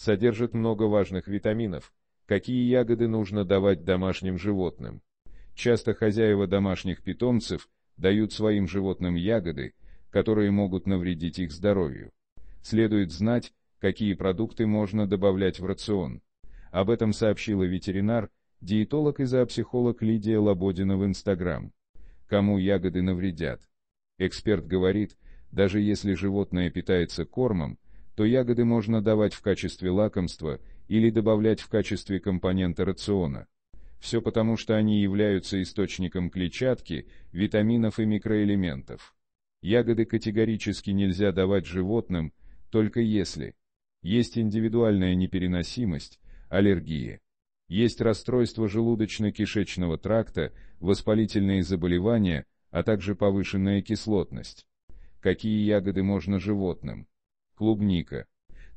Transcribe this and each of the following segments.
содержит много важных витаминов, какие ягоды нужно давать домашним животным. Часто хозяева домашних питомцев дают своим животным ягоды, которые могут навредить их здоровью. Следует знать, какие продукты можно добавлять в рацион. Об этом сообщила ветеринар, диетолог и зоопсихолог Лидия Лободина в Инстаграм. Кому ягоды навредят? Эксперт говорит, даже если животное питается кормом, то ягоды можно давать в качестве лакомства или добавлять в качестве компонента рациона. Все потому, что они являются источником клетчатки, витаминов и микроэлементов. Ягоды категорически нельзя давать животным, только если есть индивидуальная непереносимость, аллергии, есть расстройство желудочно-кишечного тракта, воспалительные заболевания, а также повышенная кислотность. Какие ягоды можно животным? клубника.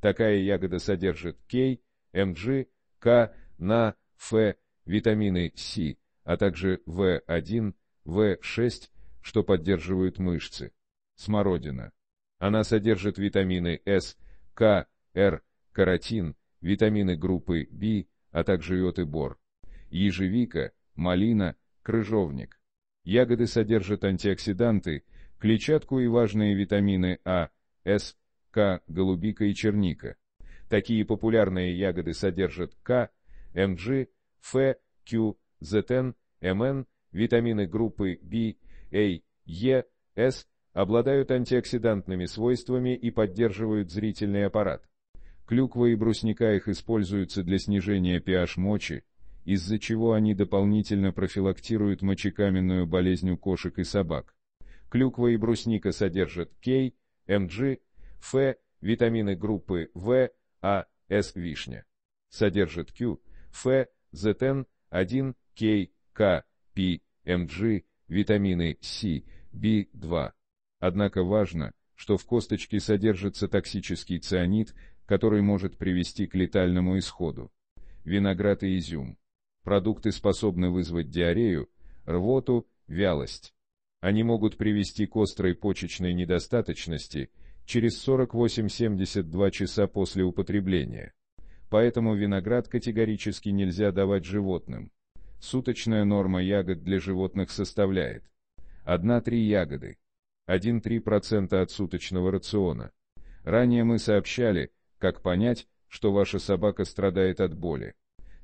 Такая ягода содержит К, МГ, К, На, Ф, витамины С, а также В1, В6, что поддерживают мышцы. Смородина. Она содержит витамины С, К, Р, каротин, витамины группы В, а также йод и бор. Ежевика, малина, крыжовник. Ягоды содержат антиоксиданты, клетчатку и важные витамины А, С, к, голубика и черника. Такие популярные ягоды содержат К, МГ, Ф, Q, ЗН, МН, витамины группы В, А, Е, С, обладают антиоксидантными свойствами и поддерживают зрительный аппарат. Клюква и брусника их используются для снижения pH мочи, из-за чего они дополнительно профилактируют мочекаменную болезнь у кошек и собак. Клюква и брусника содержат кей, МГ, Ф, витамины группы В, А, С, вишня. Содержит Q, Ф, ЗТН, 1, К, К, П, МГ, витамины С, б 2 Однако важно, что в косточке содержится токсический цианид, который может привести к летальному исходу. Виноград и изюм. Продукты способны вызвать диарею, рвоту, вялость. Они могут привести к острой почечной недостаточности через 48-72 часа после употребления. Поэтому виноград категорически нельзя давать животным. Суточная норма ягод для животных составляет 1-3 ягоды, 1-3% от суточного рациона. Ранее мы сообщали, как понять, что ваша собака страдает от боли.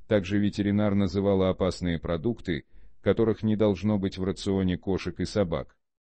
Также ветеринар называла опасные продукты, которых не должно быть в рационе кошек и собак.